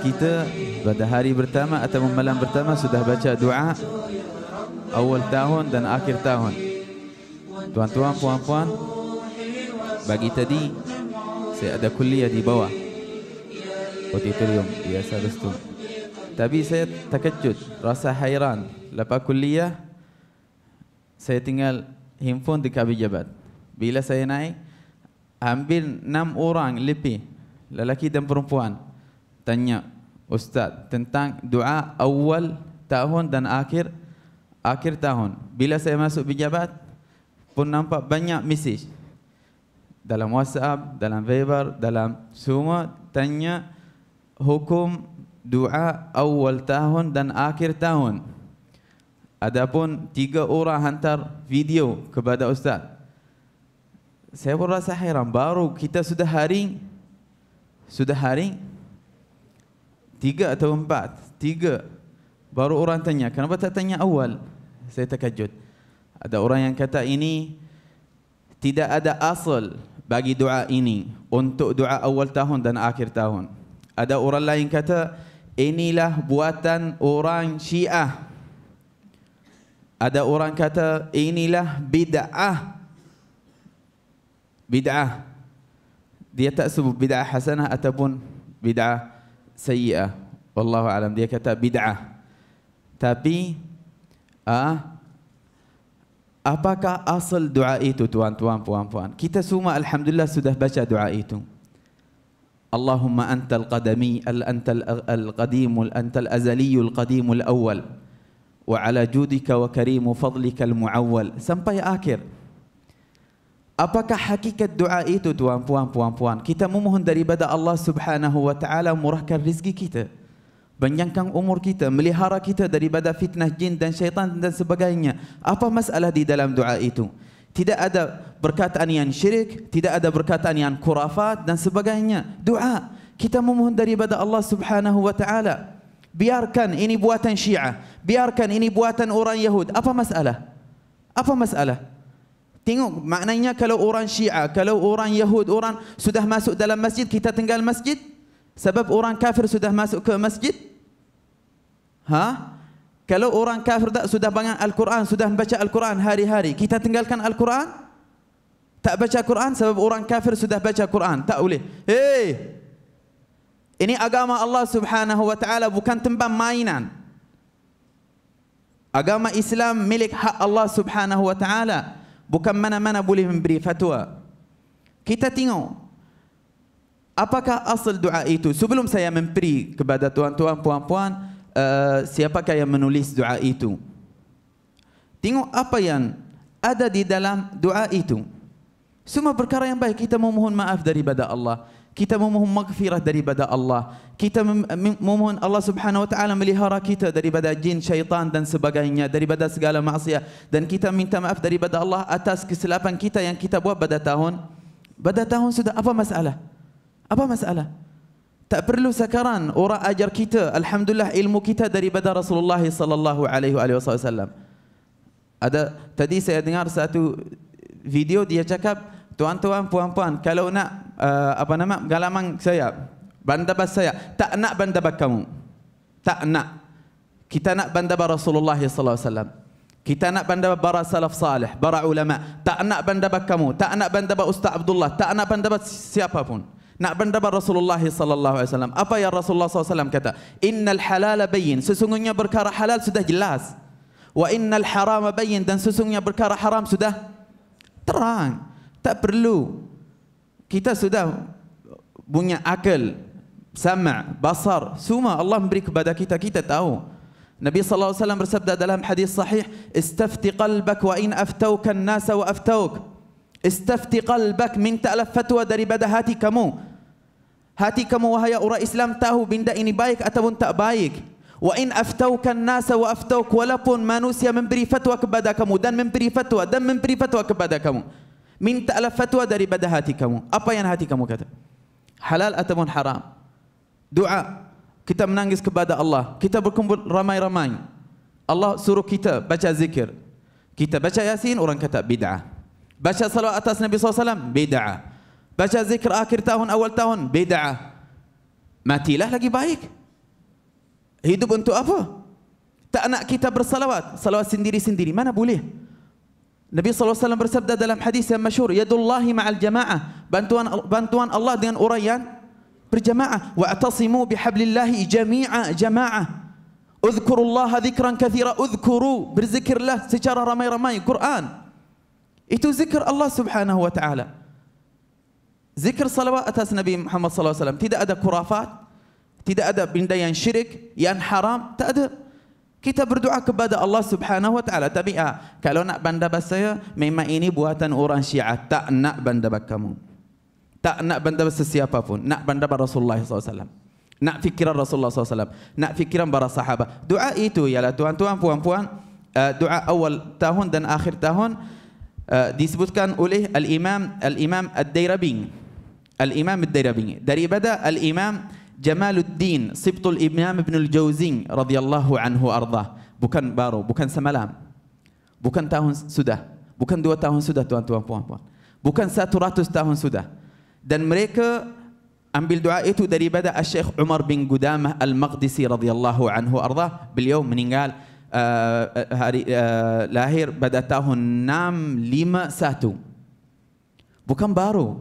kita pada hari pertama atau malam pertama sudah baca doa awal tahun dan akhir tahun tuan-tuan puan-puan bagi tadi saya ada kuliah di bawah auditorium biasa ya, restu tapi saya terkejut rasa hairan lepas kuliah saya tinggal himpun di kabinet jabat bila saya naik ambil enam orang lebih lelaki dan perempuan tanya ustaz tentang doa awal tahun dan akhir akhir tahun bila saya masuk pejabat pun nampak banyak mesej dalam WhatsApp, dalam Viber, dalam semua tanya hukum doa awal tahun dan akhir tahun. Adapun tiga orang hantar video kepada ustaz saya pun rasa hairan baru kita sudah hari sudah hari tiga atau empat tiga baru orang tanya kenapa tak tanya awal saya terkejut ada orang yang kata ini tidak ada asal bagi doa ini untuk doa awal tahun dan akhir tahun ada orang lain kata inilah buatan orang syiah ada orang kata inilah bid'ah بدعة dia tak sebut bid'ah hasanah ataupun bid'ah sayyi'ah. Wallahu alam dia kata bid'ah. Tapi ah, apakah asal doa itu tuan-tuan puan-puan? Kita semua alhamdulillah sudah baca doa itu. Allahumma al al al qadami qadim اللهم azali al qadim al أنت wa ala judika wa karimu fadlika al muawwal sampai akhir Apakah hakikat doa itu tuan puan puan puan? Kita memohon daripada Allah Subhanahu wa taala murahkan rezeki kita. Banyakkan umur kita, melihara kita daripada fitnah jin dan syaitan dan sebagainya. Apa masalah di dalam doa itu? Tidak ada perkataan yang syirik, tidak ada perkataan yang kurafat dan sebagainya. Doa. Kita memohon daripada Allah Subhanahu wa taala. Biarkan ini buatan Syiah, biarkan ini buatan orang Yahud. Apa masalah? Apa masalah? Tengok maknanya kalau orang Syiah, kalau orang Yahud, orang sudah masuk dalam masjid, kita tinggal masjid. Sebab orang kafir sudah masuk ke masjid. Ha? Kalau orang kafir tak sudah baca Al-Quran, sudah membaca Al-Quran hari-hari, kita tinggalkan Al-Quran? Tak baca Quran sebab orang kafir sudah baca Al Quran. Tak boleh. Hei! Ini agama Allah subhanahu wa ta'ala bukan tempat mainan. Agama Islam milik hak Allah subhanahu wa Ta'ala bukan mana-mana boleh memberi fatwa. Kita tengok apakah asal doa itu. Sebelum saya memberi kepada tuan-tuan, puan-puan, uh, siapakah yang menulis doa itu. Tengok apa yang ada di dalam doa itu. Semua perkara yang baik kita memohon maaf daripada Allah. Allah kita memohon maghfirah daripada Allah kita memohon Allah Subhanahu wa taala melihara kita daripada jin syaitan dan sebagainya daripada segala maksiat dan kita minta maaf daripada Allah atas kesilapan kita yang kita buat pada tahun pada tahun sudah apa masalah apa masalah tak perlu sekarang orang ajar kita alhamdulillah ilmu kita daripada Rasulullah sallallahu alaihi wasallam ada tadi saya dengar satu video dia cakap tuan-tuan puan-puan kalau nak uh, apa nama galaman saya bantabas saya tak nak bantabas kamu tak nak kita nak bantabas Rasulullah sallallahu alaihi wasallam kita nak bandar para salaf salih, para ulama. Tak nak bandar kamu, tak nak bandar Ustaz Abdullah, tak nak bandar siapa pun. Nak bandar Rasulullah sallallahu alaihi wasallam. Apa yang Rasulullah sallallahu kata? Innal halala bayyin. Sesungguhnya perkara halal sudah jelas. Wa innal harama bayyin dan sesungguhnya perkara haram sudah terang. Tak perlu kita sudah punya akal, sama, basar, semua Allah memberi kepada kita, kita tahu. Nabi sallallahu alaihi wasallam bersabda dalam hadis sahih, "Istafti qalbak wa in aftauka an-nas wa aftauk." Istafti qalbak minta alat fatwa daripada hati kamu. Hati kamu wahai orang Islam tahu benda ini baik ataupun tak baik. Wa in aftauka an-nas wa aftauk walaupun manusia memberi fatwa kepada kamu dan memberi fatwa dan memberi fatwa kepada kamu. mintalah fatwa daripada hati kamu. Apa yang hati kamu kata? Halal atau haram? Doa. Kita menangis kepada Allah. Kita berkumpul ramai-ramai. Allah suruh kita baca zikir. Kita baca yasin, orang kata bid'ah. Baca salawat atas Nabi SAW, bid'ah. Baca zikir akhir tahun, awal tahun, bid'ah. Matilah lagi baik. Hidup untuk apa? Tak nak kita bersalawat. Salawat sendiri-sendiri. Mana boleh? Nabi SAW bersabda dalam hadis yang masyur, "Yadullahi ma'al jamaah." Bantuan bantuan Allah dengan orang yang berjamaah. "Wa'tasimu bihablillahi jami'ah jamaah." Uzkurullaha zikran kathira uzkuru berzikirlah secara ramai-ramai Quran. Itu zikir Allah Subhanahu wa taala. Zikir salawat atas Nabi Muhammad SAW. Tidak ada kurafat, tidak ada benda yang syirik, yang haram, tak ada. Kita berdoa kepada Allah Subhanahu wa taala. Tapi ah, kalau nak benda bas saya, memang ini buatan orang Syiah. Tak nak benda bas kamu. Tak nak benda bas pun. Nak benda bas Rasulullah SAW. Nak fikiran Rasulullah SAW. Nak fikiran para sahabat. Doa itu ialah tuan-tuan, puan-puan. Uh, doa awal tahun dan akhir tahun uh, disebutkan oleh Al-Imam Al-Imam ad dairabi Al-Imam ad dairabi Daripada Al-Imam جمال الدين صبط الإمام ابن الجوزين رضي الله عنه أرضاه بكن بارو بكن سملام بكن تاهن سدى بكن دو تاهن سدى توان توان توان توان بكن ساتوراتوس تاهن سدى دن مريكا أمبل دعائته دري بدأ الشيخ عمر بن قدامة المقدسي رضي الله عنه أرضاه باليوم من قال آه آه آه لاهير نام لما ساتو بكم بارو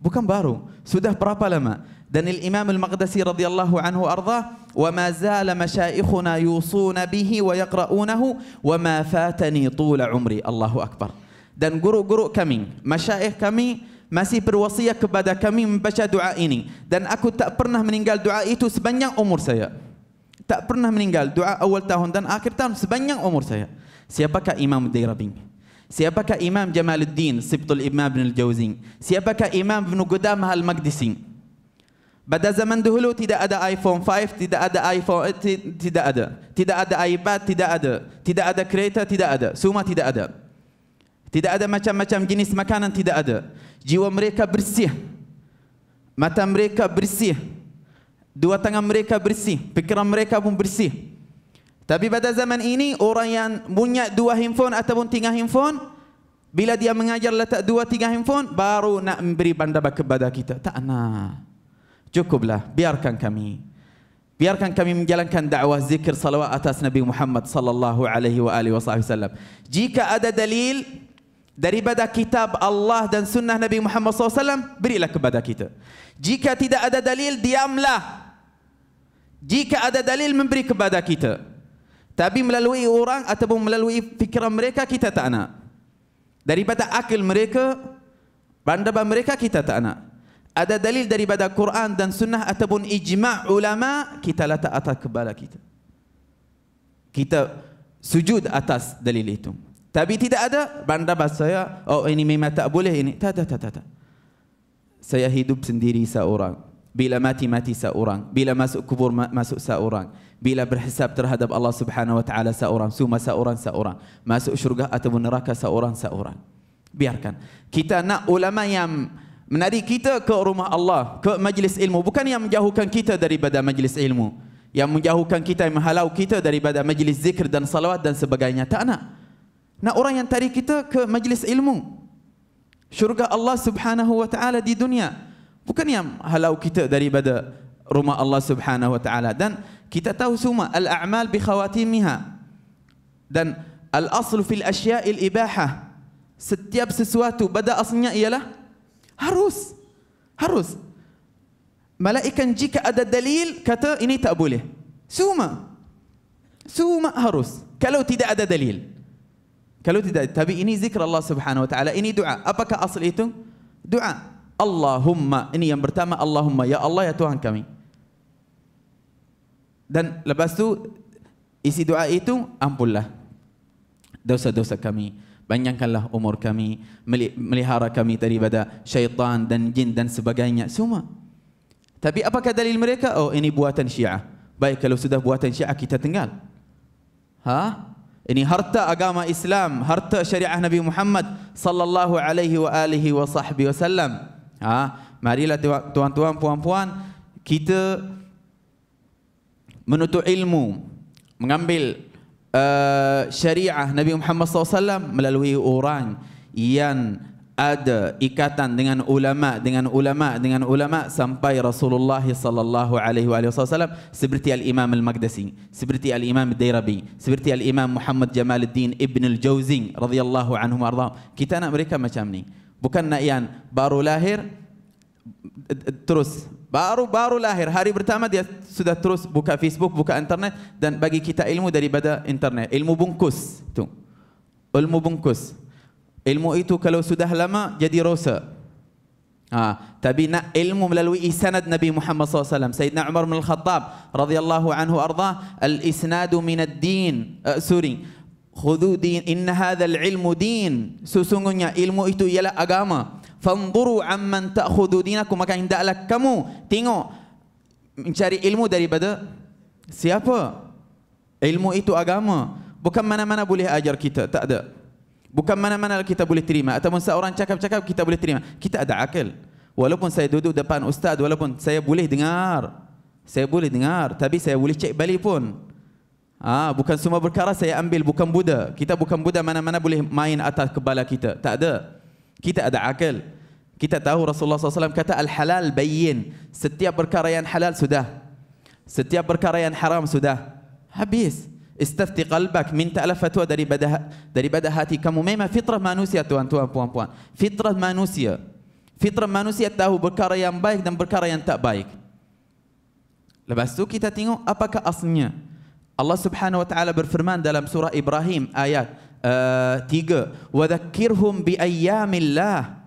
بكم بارو سوده برابا لما dan Imam Al-Maqdisi radhiyallahu anhu arda wa ma zala mashayikhuna yusuna bihi wa yaqra'unahu wa ma fatani tula umri Allahu akbar dan guru-guru kami masyaikh kami masih berwasiat kepada kami membaca doa ini dan aku tak pernah meninggal doa itu sepanjang umur saya tak pernah meninggal doa awal tahun dan akhir tahun sepanjang umur saya siapakah Imam Dairabing Siapakah Imam Jamaluddin Sibtul Imam Ibn Al-Jawzi? Siapakah Imam Ibn Qudamah Al-Maqdisi? Pada zaman dahulu tidak ada iPhone 5, tidak ada iPhone eh, tidak ada. Tidak ada iPad, tidak ada. Tidak ada kereta, tidak ada. Semua tidak ada. Tidak ada macam-macam jenis makanan, tidak ada. Jiwa mereka bersih. Mata mereka bersih. Dua tangan mereka bersih. Pikiran mereka pun bersih. Tapi pada zaman ini orang yang punya dua handphone ataupun tiga handphone bila dia mengajar letak dua tiga handphone baru nak memberi bandar kepada kita. Tak nak cukuplah biarkan kami biarkan kami menjalankan dakwah zikir salawat atas Nabi Muhammad sallallahu alaihi wa alihi wasallam jika ada dalil dari pada kitab Allah dan sunnah Nabi Muhammad SAW, berilah kepada kita. Jika tidak ada dalil, diamlah. Jika ada dalil, memberi kepada kita. Tapi melalui orang ataupun melalui fikiran mereka, kita tak nak. Daripada akil mereka, bandaban mereka, kita tak nak ada dalil daripada Quran dan sunnah ataupun ijma' ulama kita letak atas kepala kita kita sujud atas dalil itu tapi tidak ada bandar bahasa saya oh ini memang tak boleh ini tak tak tak tak ta. saya hidup sendiri seorang bila mati mati seorang bila masuk kubur masuk seorang bila berhisab terhadap Allah Subhanahu wa taala seorang semua seorang seorang masuk syurga ataupun neraka seorang seorang biarkan kita nak ulama yang menarik kita ke rumah Allah, ke majlis ilmu. Bukan yang menjauhkan kita daripada majlis ilmu. Yang menjauhkan kita, yang menghalau kita daripada majlis zikr dan salawat dan sebagainya. Tak nak. Nak orang yang tarik kita ke majlis ilmu. Syurga Allah subhanahu wa ta'ala di dunia. Bukan yang halau kita daripada rumah Allah subhanahu wa ta'ala. Dan kita tahu semua, al-a'mal bi khawatimiha. Dan al-aslu fil asya'il ibahah. Setiap sesuatu pada asalnya ialah harus. Harus. Malaikat jika ada dalil, kata ini tak boleh. Semua. Semua harus. Kalau tidak ada dalil. Kalau tidak, tapi ini zikr Allah subhanahu wa ta'ala. Ini doa. Apakah asal itu? Doa. Allahumma. Ini yang pertama, Allahumma. Ya Allah, ya Tuhan kami. Dan lepas itu, isi doa itu, ampullah. Dosa-dosa kami. Dosa kami. Bayangkanlah umur kami, melihara kami daripada syaitan dan jin dan sebagainya. Semua. Tapi apakah dalil mereka? Oh, ini buatan syiah. Baik, kalau sudah buatan syiah, kita tinggal. Ha? Ini harta agama Islam, harta syariah Nabi Muhammad sallallahu alaihi wa alihi wa sahbi wasallam. Ha, marilah tuan-tuan puan-puan kita menuntut ilmu, mengambil Eh, syariah Nabi Muhammad SAW melalui orang yang ada ikatan dengan ulama dengan ulama dengan ulama sampai Rasulullah sallallahu alaihi wasallam seperti al Imam al Maqdisi seperti al Imam al Dairabi seperti al Imam Muhammad Jamaluddin ibn al Jauzi radhiyallahu anhu arda kita nak mereka macam ni bukan nak yang baru lahir terus Baru-baru lahir, hari pertama dia sudah terus buka Facebook, buka internet dan bagi kita ilmu daripada internet. Ilmu bungkus itu. Ilmu bungkus. Ilmu itu kalau sudah lama jadi rosak. Ha, tapi nak ilmu melalui isnad Nabi Muhammad SAW. Sayyidina Umar bin Al-Khattab radhiyallahu anhu arda al-isnadu min ad-din. Uh, eh, sorry. Khudu din. Inna hadha al-ilmu din. Sesungguhnya ilmu itu ialah agama fanzuru amman ta'khudhu dinakum maka hendaklah kamu tengok mencari ilmu daripada siapa ilmu itu agama bukan mana-mana boleh ajar kita tak ada bukan mana-mana kita boleh terima ataupun seorang cakap-cakap kita boleh terima kita ada akal walaupun saya duduk depan ustaz walaupun saya boleh dengar saya boleh dengar tapi saya boleh cek balik pun Ah, bukan semua perkara saya ambil bukan Buddha. Kita bukan Buddha mana-mana boleh main atas kepala kita. Tak ada. Kita ada akal. Kita tahu Rasulullah SAW kata al-halal bayin. Setiap perkara yang halal sudah. Setiap perkara yang haram sudah. Habis. Istafti qalbak, mintalah fatwa daripada daripada hati kamu. Memang fitrah manusia tuan-tuan puan-puan. Fitrah manusia. Fitrah manusia tahu perkara yang baik dan perkara yang tak baik. Lepas tu kita tengok apakah aslinya. Allah Subhanahu wa taala berfirman dalam surah Ibrahim ayat Eh, tiga wadhakkirhum bi ayyamillah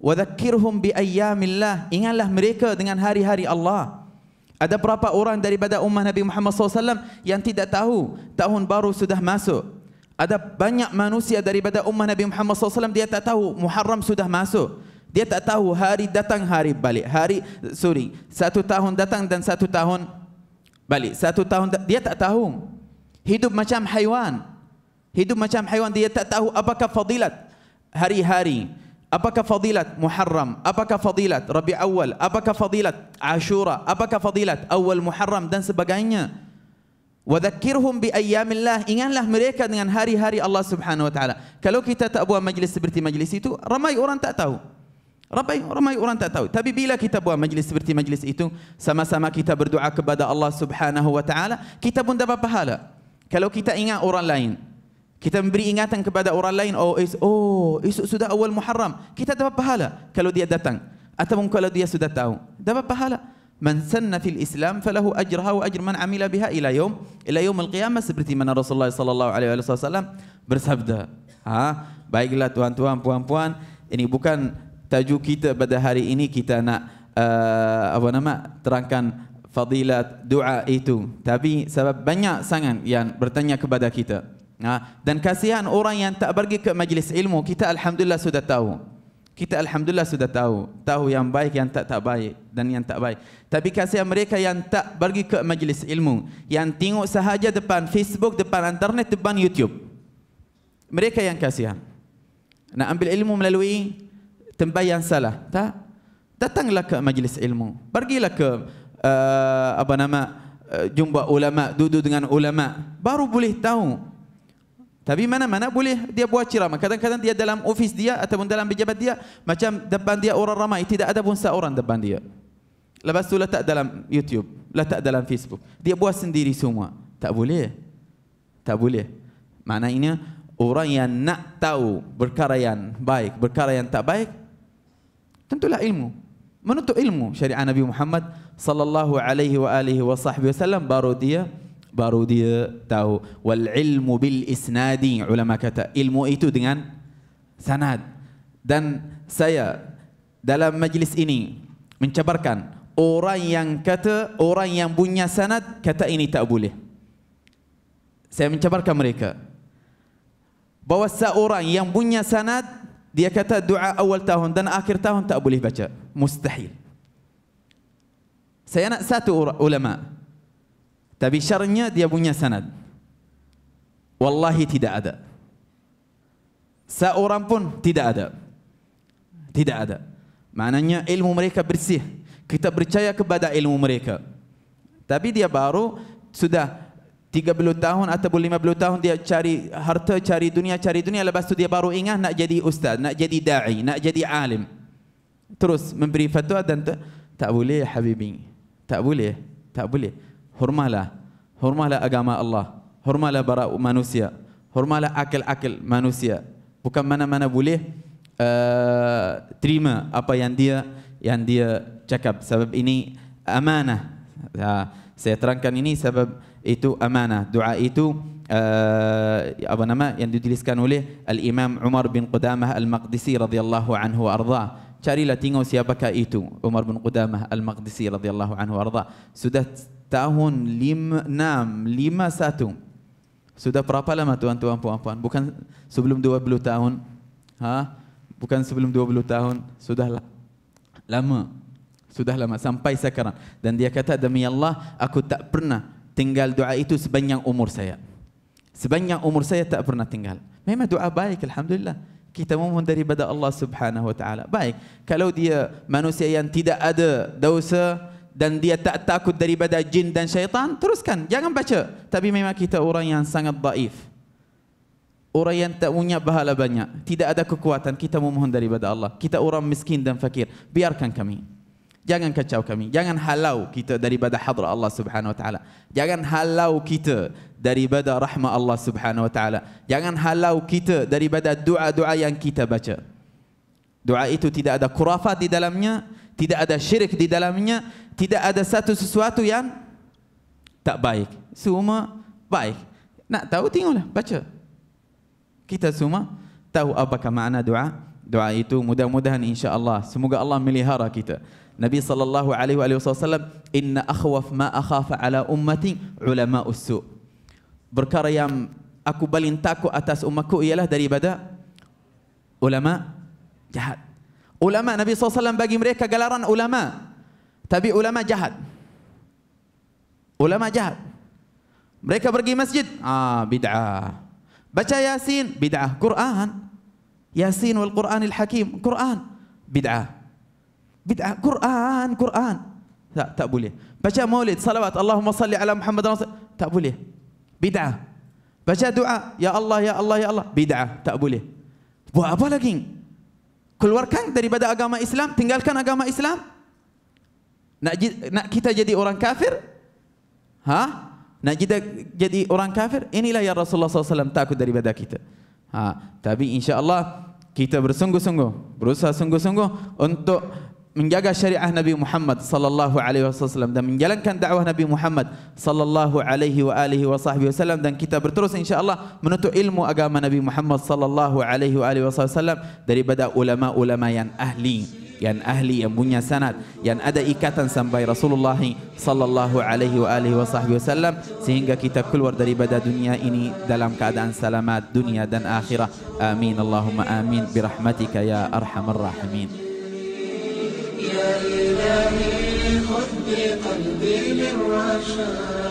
wadhakkirhum bi ayyamillah ingatlah mereka dengan hari-hari Allah ada berapa orang daripada umat Nabi Muhammad SAW yang tidak tahu tahun baru sudah masuk ada banyak manusia daripada umat Nabi Muhammad SAW dia tak tahu Muharram sudah masuk dia tak tahu hari datang hari balik hari sorry satu tahun datang dan satu tahun balik satu tahun dia tak tahu hidup macam haiwan Hidup macam haiwan dia tak tahu apakah fadilat hari-hari, apakah fadilat Muharram, apakah fadilat Rabi Awal, apakah fadilat Ashura, apakah fadilat Awal Muharram dan sebagainya. Wadzakkirhum bi ayyamillah. Ingatlah mereka dengan hari-hari Allah Subhanahu wa taala. Kalau kita tak buat majlis seperti majlis itu, ramai orang tak tahu. Ramai, ramai orang tak tahu. Tapi bila kita buat majlis seperti majlis itu, sama-sama kita berdoa kepada Allah Subhanahu wa taala, kita pun dapat pahala. Kalau kita ingat orang lain, Kita memberi ingatan kepada orang lain, oh, is, oh esok sudah awal Muharram. Kita dapat pahala kalau dia datang. atau kalau dia sudah tahu. Dapat pahala. Man sanna fil Islam falahu ajraha wa ajr man amila biha ila yawm ila al qiyamah seperti mana Rasulullah sallallahu alaihi wasallam bersabda. Ha, baiklah tuan-tuan, puan-puan, ini bukan tajuk kita pada hari ini kita nak uh, apa nama terangkan fadilat doa itu. Tapi sebab banyak sangat yang bertanya kepada kita. Ha? Dan kasihan orang yang tak pergi ke majlis ilmu Kita Alhamdulillah sudah tahu Kita Alhamdulillah sudah tahu Tahu yang baik, yang tak tak baik Dan yang tak baik Tapi kasihan mereka yang tak pergi ke majlis ilmu Yang tengok sahaja depan Facebook, depan internet, depan Youtube Mereka yang kasihan Nak ambil ilmu melalui tempat yang salah tak? Datanglah ke majlis ilmu Pergilah ke uh, apa nama eh, jumpa ulama duduk dengan ulama baru boleh tahu tapi mana-mana boleh dia buat ceramah. Kadang-kadang dia dalam ofis dia ataupun dalam pejabat dia macam depan dia orang ramai, tidak ada pun seorang depan dia. Lepas tu letak dalam YouTube, letak dalam Facebook. Dia buat sendiri semua. Tak boleh. Tak boleh. Maknanya orang yang nak tahu perkara yang baik, perkara yang tak baik, tentulah ilmu. Menuntut ilmu syariah Nabi Muhammad sallallahu alaihi wa alihi wa wasallam baru dia baru dia tahu wal ilmu bil isnadi ulama kata ilmu itu dengan sanad dan saya dalam majlis ini mencabarkan orang yang kata orang yang punya sanad kata ini tak boleh saya mencabarkan mereka bahawa seorang yang punya sanad dia kata doa awal tahun dan akhir tahun tak boleh baca mustahil saya nak satu ulama' Tapi syaratnya dia punya sanad. Wallahi tidak ada. Seorang pun tidak ada. Tidak ada. Maknanya ilmu mereka bersih. Kita percaya kepada ilmu mereka. Tapi dia baru sudah 30 tahun atau 50 tahun dia cari harta, cari dunia, cari dunia. Lepas itu dia baru ingat nak jadi ustaz, nak jadi da'i, nak jadi alim. Terus memberi fatwa dan tak boleh ya habibi. Tak boleh. Tak boleh hormalah hormalah agama Allah hormalah para manusia hormalah akal-akal manusia bukan mana-mana boleh uh, terima apa yang dia yang dia cakap sebab ini amanah uh, saya terangkan ini sebab itu amanah doa itu uh, apa nama yang dituliskan oleh al-Imam Umar bin Qudamah al-Maqdisi radhiyallahu anhu arda carilah tengok siapakah itu Umar bin Qudamah al-Maqdisi radhiyallahu anhu arda sudah tahun lima, satu, sudah berapa lama tuan-tuan puan-puan bukan sebelum dua 20 tahun ha bukan sebelum dua 20 tahun sudahlah lama sudah lama sampai sekarang dan dia kata demi Allah aku tak pernah tinggal doa itu sebanyak umur saya sebanyak umur saya tak pernah tinggal memang doa baik alhamdulillah kita memohon daripada Allah Subhanahu wa taala baik kalau dia manusia yang tidak ada dosa dan dia tak takut daripada jin dan syaitan teruskan jangan baca tapi memang kita orang yang sangat daif orang yang tak punya bahala banyak tidak ada kekuatan kita memohon daripada Allah kita orang miskin dan fakir biarkan kami jangan kacau kami jangan halau kita daripada hadrat Allah Subhanahu wa taala jangan halau kita daripada rahmat Allah Subhanahu wa taala jangan halau kita daripada doa-doa yang kita baca doa itu tidak ada kurafat di dalamnya tidak ada syirik di dalamnya, tidak ada satu sesuatu yang tak baik. Semua baik. Nak tahu tengoklah, baca. Kita semua tahu apa apakah makna doa. Doa itu mudah-mudahan insya-Allah semoga Allah melihara kita. Nabi sallallahu alaihi wa wasallam, "Inna akhwaf ma akhafa ala ummati ulama usu." Berkara yang aku paling takut atas umatku ialah daripada ulama jahat. Ulama Nabi SAW bagi mereka gelaran ulama. Tapi ulama jahat. Ulama jahat. Mereka pergi masjid, ah bid'ah. Baca Yasin, bid'ah. Quran. Yasin wal il Hakim, Quran. Bid'ah. Bid'ah Quran, Quran. Tak tak boleh. Baca maulid, salawat Allahumma salli ala Muhammad tak boleh. Bid'ah. Baca doa, ya Allah ya Allah ya Allah. Bid'ah, tak boleh. Buat apa lagi? keluarkan daripada agama Islam, tinggalkan agama Islam. Nak, nak kita jadi orang kafir? Ha? Nak kita jadi orang kafir? Inilah yang Rasulullah SAW takut daripada kita. Ha, tapi insya Allah kita bersungguh-sungguh, berusaha sungguh-sungguh untuk menjaga syariah Nabi Muhammad sallallahu alaihi wasallam dan menjalankan dakwah Nabi Muhammad sallallahu alaihi wa alihi wasallam dan kita berterus insyaallah menuntut ilmu agama Nabi Muhammad sallallahu alaihi wa alihi wasallam daripada ulama-ulama yang ahli yang ahli yang punya sanad yang ada ikatan sampai Rasulullah sallallahu alaihi wa alihi wasallam sehingga kita keluar dari daripada dunia ini dalam keadaan selamat dunia dan akhirat amin Allahumma amin birahmatika ya arhamar rahimin إلهي خذ بقلبي للرشاد